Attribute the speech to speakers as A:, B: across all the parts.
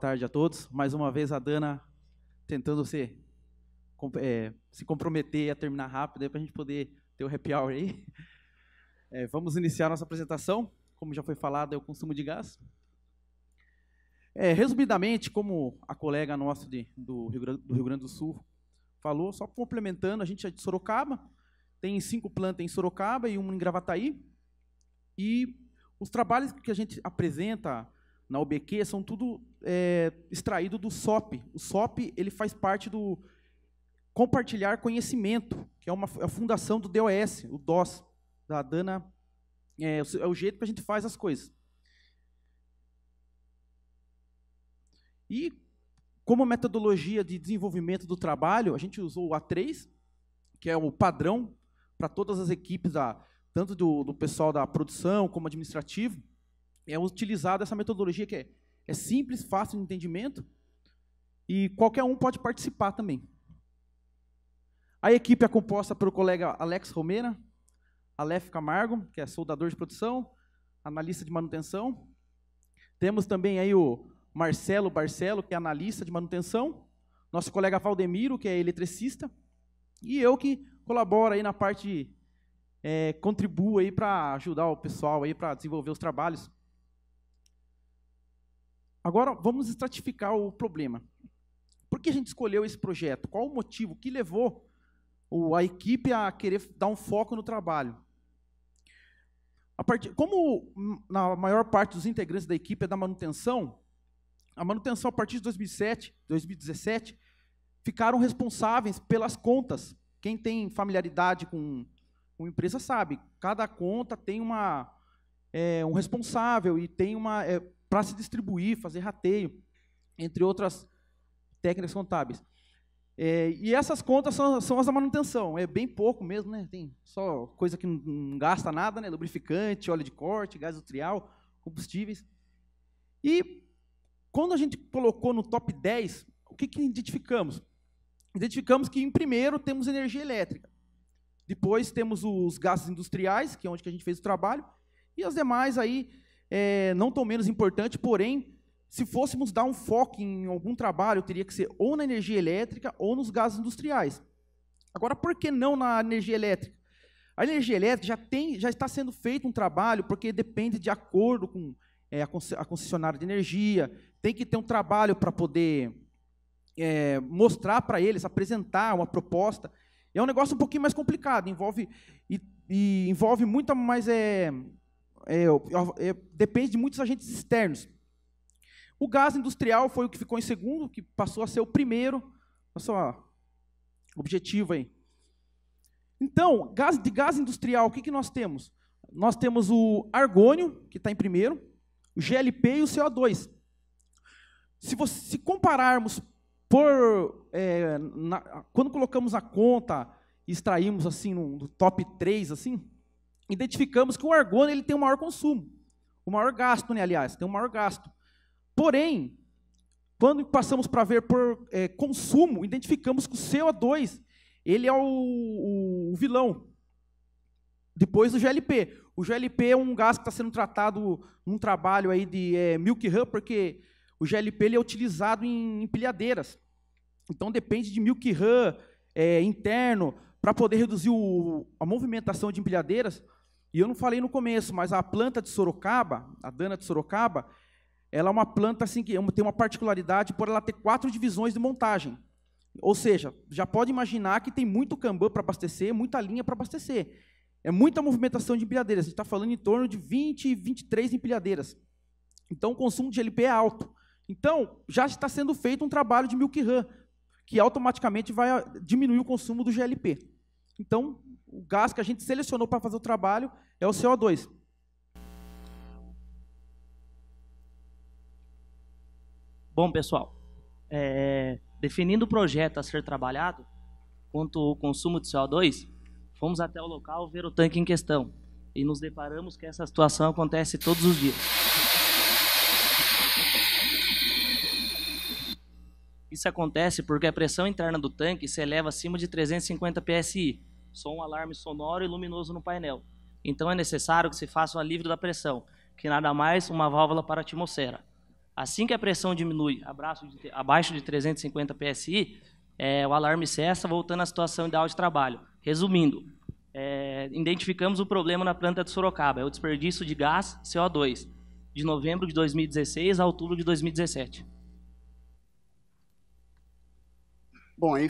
A: tarde a todos. Mais uma vez a Dana tentando se, é, se comprometer a terminar rápido para a gente poder ter o happy hour aí. É, vamos iniciar nossa apresentação. Como já foi falado, é o consumo de gás. É, resumidamente, como a colega nossa de, do, Rio Grande, do Rio Grande do Sul falou, só complementando, a gente é de Sorocaba, tem cinco plantas em Sorocaba e uma em Gravataí. E os trabalhos que a gente apresenta na UBQ são tudo é, extraído do SOP. O SOP ele faz parte do compartilhar conhecimento, que é uma é a fundação do DOS, o DOS da Dana. É, é o jeito que a gente faz as coisas. E como metodologia de desenvolvimento do trabalho, a gente usou o A3, que é o padrão para todas as equipes, da, tanto do, do pessoal da produção como administrativo é utilizada essa metodologia que é, é simples, fácil de entendimento e qualquer um pode participar também. A equipe é composta pelo colega Alex Romeira, Alef Camargo, que é soldador de produção, analista de manutenção. Temos também aí o Marcelo Barcelo, que é analista de manutenção. Nosso colega Valdemiro, que é eletricista. E eu que colaboro aí na parte, de, eh, é, contribuo aí para ajudar o pessoal aí para desenvolver os trabalhos. Agora vamos estratificar o problema. Por que a gente escolheu esse projeto? Qual o motivo que levou a equipe a querer dar um foco no trabalho? Partir, como na maior parte dos integrantes da equipe é da manutenção, a manutenção a partir de 2007, 2017 ficaram responsáveis pelas contas. Quem tem familiaridade com, com empresa sabe, cada conta tem uma é, um responsável e tem uma é, para se distribuir, fazer rateio, entre outras técnicas contábeis. É, e essas contas são, são, as da manutenção, é bem pouco mesmo, né? Tem só coisa que não, não gasta nada, né? Lubrificante, óleo de corte, gás industrial, combustíveis. E quando a gente colocou no top 10, o que, que identificamos? Identificamos que em primeiro temos energia elétrica, depois temos os gases industriais, que é onde que a gente fez o trabalho, e as demais aí é, não tão menos importante, porém, se fôssemos dar um foco em algum trabalho, teria que ser ou na energia elétrica ou nos gases industriais. Agora, por que não na energia elétrica? A energia elétrica já, tem, já está sendo feito um trabalho, porque depende de acordo com é, a concessionária de energia, tem que ter um trabalho para poder é, mostrar para eles, apresentar uma proposta. É um negócio um pouquinho mais complicado, envolve, e, e envolve muita mais é, é, é, depende de muitos agentes externos. O gás industrial foi o que ficou em segundo, que passou a ser o primeiro. Olha só, objetivo aí. Então, gás, de gás industrial, o que, que nós temos? Nós temos o argônio, que está em primeiro, o GLP e o CO2. Se, você, se compararmos por, é, na, quando colocamos a conta e extraímos assim no, no top 3, assim, identificamos que o argônio ele tem o maior consumo, o maior gasto, né, aliás, tem o maior gasto. Porém, quando passamos para ver por é, consumo, identificamos que o CO2 ele é o, o, o vilão. Depois do GLP. O GLP é um gás que está sendo tratado num trabalho aí de é, Milk Run, porque o GLP ele é utilizado em empilhadeiras. Então depende de Milk Run é, eh, interno para poder reduzir o, a movimentação de empilhadeiras. E eu não falei no começo, mas a planta de Sorocaba, a dana de Sorocaba, ela é uma planta assim que é tem uma particularidade por ela ter quatro divisões de montagem. Ou seja, já pode imaginar que tem muito cambã para abastecer, muita linha para abastecer. É muita movimentação de empilhadeiras. A gente está falando em torno de 20, 23 empilhadeiras. Então, o consumo de LP é alto. Então, já está sendo feito um trabalho de milk run, que automaticamente vai diminuir o consumo do GLP. Então, o gás que a gente selecionou para fazer o trabalho é o CO2. Bom, pessoal, é, definindo o projeto a
B: ser trabalhado, quanto ao consumo de CO2, fomos até o local ver o tanque em questão e nos deparamos que essa situação acontece todos os dias. Isso acontece porque a pressão interna do tanque se eleva acima de 350 psi,
A: só um alarme sonoro e luminoso no painel.
B: Então é necessário que se faça o alívio da pressão, que nada mais uma válvula para a atmosfera. Assim que a pressão diminui abaixo de 350 psi, é, o alarme cessa, voltando à situação ideal de trabalho. Resumindo, é, identificamos o problema na planta de Sorocaba, é o desperdício de gás CO2, de novembro de 2016 a outubro de 2017. Bom, aí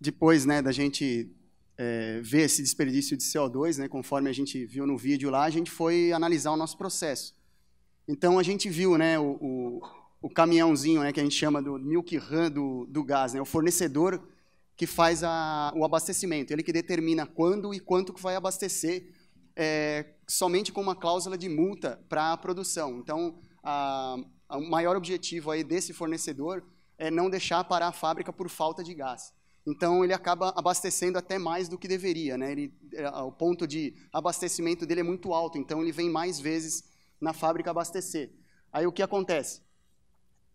B: depois né, da gente é, ver esse desperdício de CO2, né, conforme a gente viu no vídeo lá, a gente foi analisar o nosso processo. Então a gente viu né, o, o, o caminhãozinho né, que a gente chama do milk run do, do gás, né, o fornecedor que faz a, o abastecimento, ele que determina quando e quanto que vai abastecer, é, somente com uma cláusula de multa para a produção. Então, a, a, o maior objetivo aí desse fornecedor é não deixar parar a fábrica por falta de gás. Então ele acaba abastecendo até mais do que deveria, né? Ele, é, o ponto de abastecimento dele é muito alto, então ele vem mais vezes na fábrica abastecer. Aí o que acontece?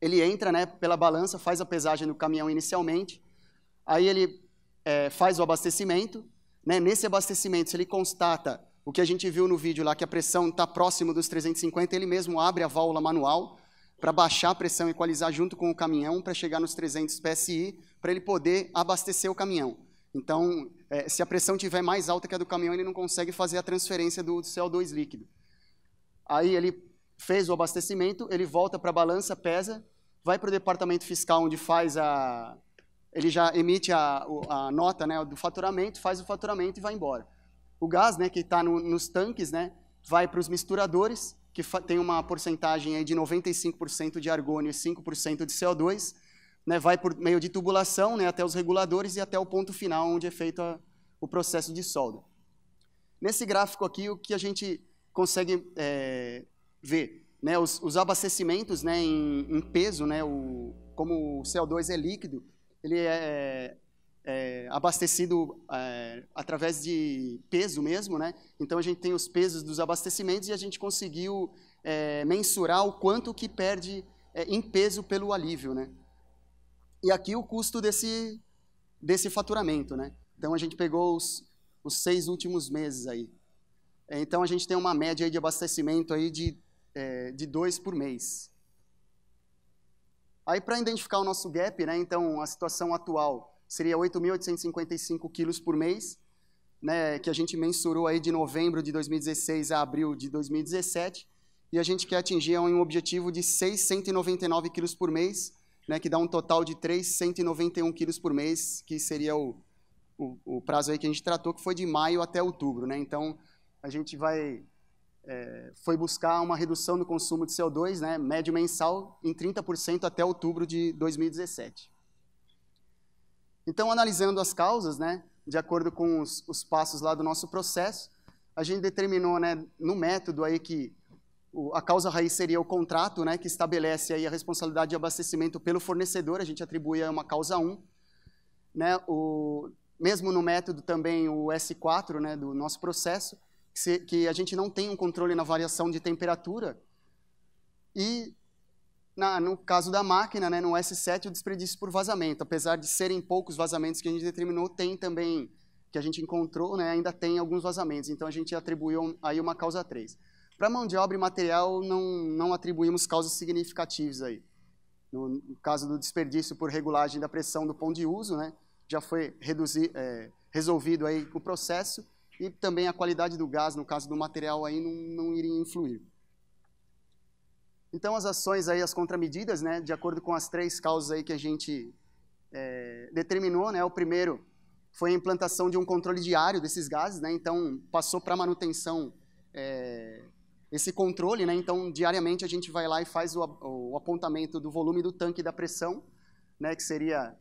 B: Ele entra, né, pela balança, faz a pesagem do caminhão inicialmente, aí ele é, faz o abastecimento, né? Nesse abastecimento, se ele constata o que a gente viu no vídeo lá, que a pressão está próximo dos 350, ele mesmo abre a válvula manual para baixar a pressão e equalizar junto com o caminhão para chegar nos 300 PSI, para ele poder abastecer o caminhão. Então, é, se a pressão tiver mais alta que a do caminhão, ele não consegue fazer a transferência do CO2 líquido. Aí ele fez o abastecimento, ele volta para a balança, pesa, vai para o departamento fiscal onde faz a ele já emite a, a nota né, do faturamento, faz o faturamento e vai embora. O gás né, que está no, nos tanques, né, vai para os misturadores, que tem uma porcentagem aí de 95% de argônio e 5% de CO2, né, vai por meio de tubulação né, até os reguladores e até o ponto final onde é feito a, o processo de solda. Nesse gráfico aqui, o que a gente consegue é, ver, né, os, os, abastecimentos né, em, em, peso, né, o, como o CO2 é líquido, ele é é, abastecido é, através de peso mesmo, né? Então a gente tem os pesos dos abastecimentos e a gente conseguiu é, mensurar o quanto que perde é, em peso pelo alívio, né? E aqui o custo desse desse faturamento, né? Então a gente pegou os, os seis últimos meses aí. É, então a gente tem uma média de abastecimento aí de é, de dois por mês. Aí para identificar o nosso gap, né? Então a situação atual seria 8.855 quilos por mês, né, que a gente mensurou aí de novembro de 2016 a abril de 2017, e a gente quer atingir um objetivo de 699 quilos por mês, né, que dá um total de 391 quilos por mês, que seria o, o, o, prazo aí que a gente tratou, que foi de maio até outubro. Né? Então, a gente vai é, foi buscar uma redução no consumo de CO2, né, médio mensal, em 30% até outubro de 2017. Então, analisando as causas, né, de acordo com os, os passos lá do nosso processo, a gente determinou, né, no método aí que a causa raiz seria o contrato, né, que estabelece aí a responsabilidade de abastecimento pelo fornecedor, a gente atribui a uma causa 1. Né, o, mesmo no método também o S4 né, do nosso processo, que, se, que a gente não tem um controle na variação de temperatura. E na, no caso da máquina, né, no S7, o desperdício por vazamento. Apesar de serem poucos vazamentos que a gente determinou, tem também, que a gente encontrou, né, ainda tem alguns vazamentos. Então, a gente atribuiu aí uma causa 3. Para mão de obra e material, não, não atribuímos causas significativas aí. No, no, caso do desperdício por regulagem da pressão do ponto de uso, né, já foi reduzir, é, resolvido aí o processo e também a qualidade do gás, no caso do material, aí não, não iria influir. Então, as ações aí, as contramedidas, né, de acordo com as três causas aí que a gente é, determinou, né, o primeiro foi a implantação de um controle diário desses gases, né, então passou para manutenção é, esse controle, né, então diariamente a gente vai lá e faz o, o apontamento do volume do tanque e da pressão, né, que seria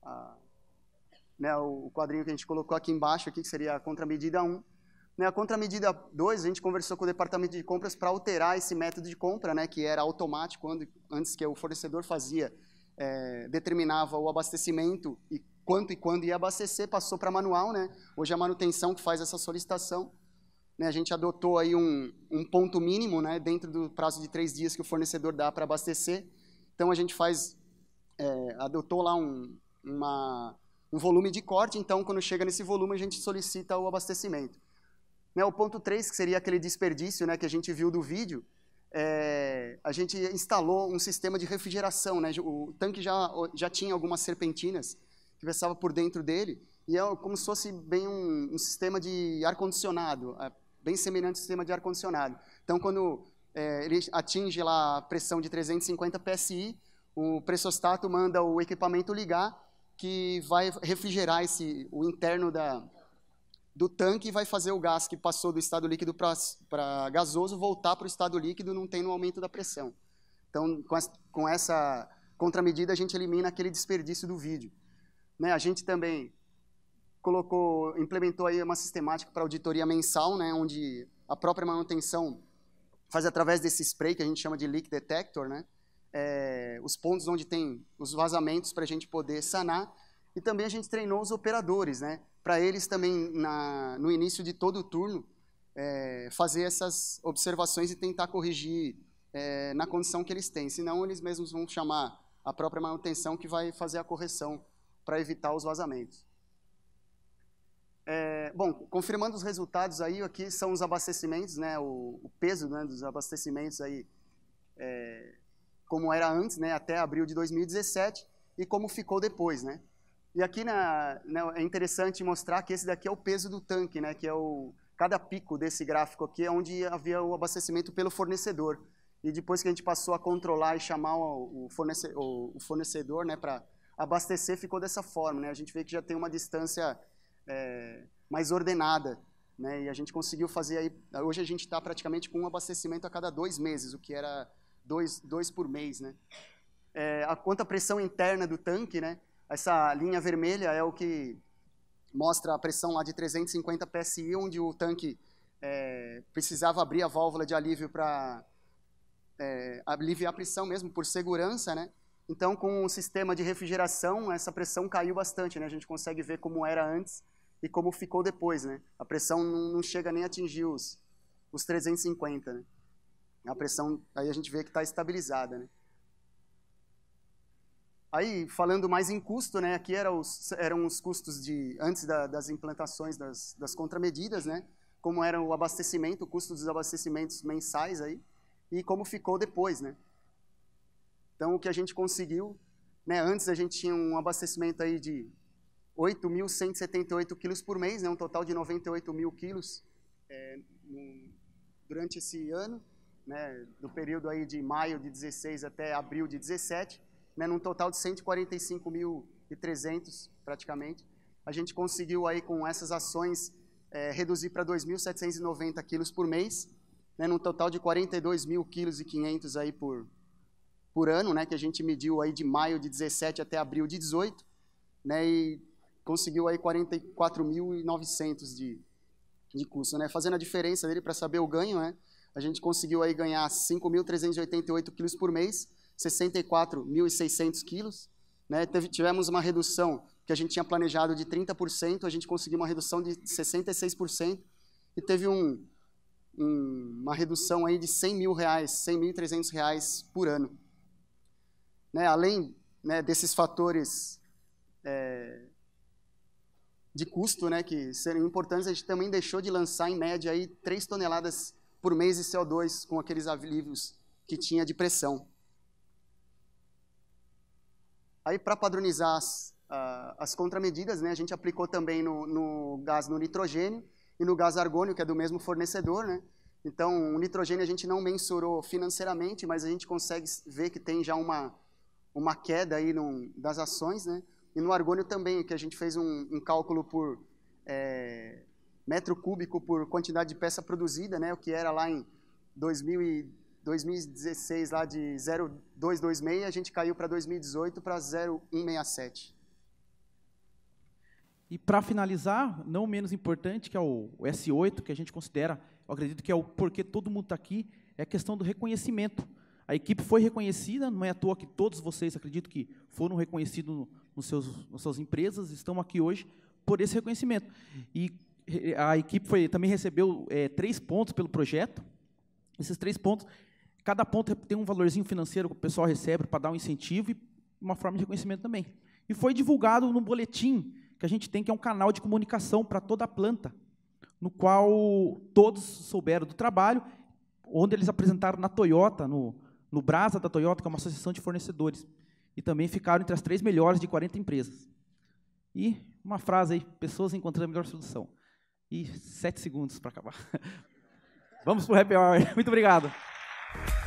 B: a, né, o quadrinho que a gente colocou aqui embaixo, aqui, que seria a contramedida 1. Né, a contramedida 2, a gente conversou com o departamento de compras para alterar esse método de compra, né, que era automático, antes que o fornecedor fazia, é, determinava o abastecimento e quanto e quando ia abastecer, passou para manual. Né? Hoje é a manutenção que faz essa solicitação. Né, a gente adotou aí um, um ponto mínimo né, dentro do prazo de três dias que o fornecedor dá para abastecer. Então, a gente faz, é, adotou lá um, uma, um volume de corte, então, quando chega nesse volume, a gente solicita o abastecimento. Né, o ponto 3, que seria aquele desperdício né, que a gente viu do vídeo, é, a gente instalou um sistema de refrigeração. Né, o tanque já, já tinha algumas serpentinas que versavam por dentro dele, e é como se fosse bem um, um sistema de ar-condicionado, é, bem semelhante ao sistema de ar-condicionado. Então, quando é, ele atinge lá a pressão de 350 psi, o pressostato manda o equipamento ligar, que vai refrigerar esse, o interno da, do tanque vai fazer o gás que passou do estado líquido para gasoso voltar para o estado líquido, não tem no aumento da pressão. Então, com, essa, com essa contramedida, a gente elimina aquele desperdício do vídeo. Né, a gente também colocou, implementou aí uma sistemática para auditoria mensal, né, onde a própria manutenção faz através desse spray que a gente chama de leak detector, né, é, os pontos onde tem os vazamentos para a gente poder sanar. E também a gente treinou os operadores, né, para eles também, na, no início de todo o turno, é, fazer essas observações e tentar corrigir é, na condição que eles têm. Senão, eles mesmos vão chamar a própria manutenção que vai fazer a correção para evitar os vazamentos. É, bom, confirmando os resultados aí, aqui são os abastecimentos, né, o, o peso né, dos abastecimentos aí, é, como era antes, né, até abril de 2017, e como ficou depois, né. E aqui na, né, é interessante mostrar que esse daqui é o peso do tanque, né, que é o, cada pico desse gráfico aqui é onde havia o abastecimento pelo fornecedor. E depois que a gente passou a controlar e chamar o, fornece, o, o fornecedor né, para abastecer, ficou dessa forma. Né? A gente vê que já tem uma distância é, mais ordenada. Né? E a gente conseguiu fazer aí. Hoje a gente está praticamente com um abastecimento a cada dois meses, o que era dois, dois por mês. Né? É, a quanto à pressão interna do tanque, né? Essa linha vermelha é o que mostra a pressão lá de 350 psi, onde o tanque é, precisava abrir a válvula de alívio para é, aliviar a pressão mesmo, por segurança, né? Então, com o sistema de refrigeração, essa pressão caiu bastante, né? A gente consegue ver como era antes e como ficou depois, né? A pressão não chega nem a atingir os, os 350, né? A pressão, aí a gente vê que está estabilizada, né? Aí, falando mais em custo, né, aqui eram os, eram os custos de antes da, das implantações das, das contramedidas, né, como era o abastecimento, o custo dos abastecimentos mensais aí, e como ficou depois, né. Então, o que a gente conseguiu, né, antes a gente tinha um abastecimento aí de 8.178 quilos por mês, né, um total de 98 mil quilos é, durante esse ano, né, do período aí de maio de 16 até abril de 17, né, num total de 145.300 praticamente. A gente conseguiu aí com essas ações é, reduzir para 2.790 quilos por mês, né, num total de 42.500 quilos e 500 aí por, por ano, né, que a gente mediu aí de maio de 17 até abril de 18, né, e conseguiu aí 44.900 de, de custo, né, fazendo a diferença dele para saber o ganho, né, a gente conseguiu aí ganhar 5.388 quilos por mês, 64.600 quilos. Né? Tivemos uma redução que a gente tinha planejado de 30%, a gente conseguiu uma redução de 66%, e teve um, um, uma redução aí de 100 mil reais, 100.300 reais por ano. Né? Além né, desses fatores é, de custo, né, que seriam importantes, a gente também deixou de lançar, em média, aí, 3 toneladas por mês de CO2 com aqueles alívios que tinha de pressão. Aí, para padronizar as, uh, as contramedidas, né, a gente aplicou também no, no, gás no nitrogênio e no gás argônio, que é do mesmo fornecedor. Né? Então, o nitrogênio a gente não mensurou financeiramente, mas a gente consegue ver que tem já uma, uma queda aí das ações. Né? E no argônio também, que a gente fez um, um cálculo por é, metro cúbico por quantidade de peça produzida, né? o que era lá em 2010, 2016 lá de 0226, a gente caiu para 2018 para 0167.
A: E para finalizar, não menos importante, que é o S8, que a gente considera, eu acredito que é o porquê todo mundo está aqui, é a questão do reconhecimento. A equipe foi reconhecida, não é à toa que todos vocês, acredito que foram reconhecidos nos seus, nas suas empresas, estão aqui hoje por esse reconhecimento. E eh, a equipe foi, também recebeu é, três pontos pelo projeto. Esses três pontos Cada ponto tem um valorzinho financeiro que o pessoal recebe para dar um incentivo e uma forma de reconhecimento também. E foi divulgado no boletim que a gente tem, que é um canal de comunicação para toda a planta, no qual todos souberam do trabalho, onde eles apresentaram na Toyota, no, no Brasa da Toyota, que é uma associação de fornecedores. E também ficaram entre as três melhores de 40 empresas. E uma frase aí, pessoas encontrando a melhor solução. E sete segundos para acabar. Vamos para o Happy Hour. Muito obrigado. Bye.